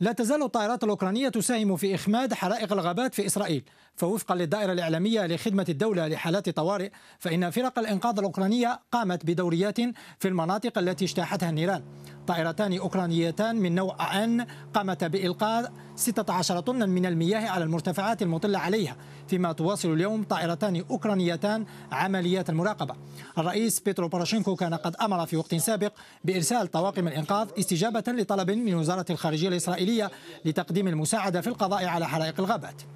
لا تزال الطائرات الأوكرانية تساهم في إخماد حرائق الغابات في إسرائيل فوفقا للدائرة الإعلامية لخدمة الدولة لحالات طوارئ فإن فرق الإنقاذ الأوكرانية قامت بدوريات في المناطق التي اجتاحتها النيران طائرتان أوكرانيتان من نوع أن قامت بإلقاء 16 طنا من المياه على المرتفعات المطلة عليها فيما تواصل اليوم طائرتان أوكرانيتان عمليات المراقبة الرئيس بيترو بوراشينكو كان قد أمر في وقت سابق بإرسال طواقم الإنقاذ استجابة لطلب من وزارة الخارجية الإسرائيلية لتقديم المساعدة في القضاء على حرائق الغابات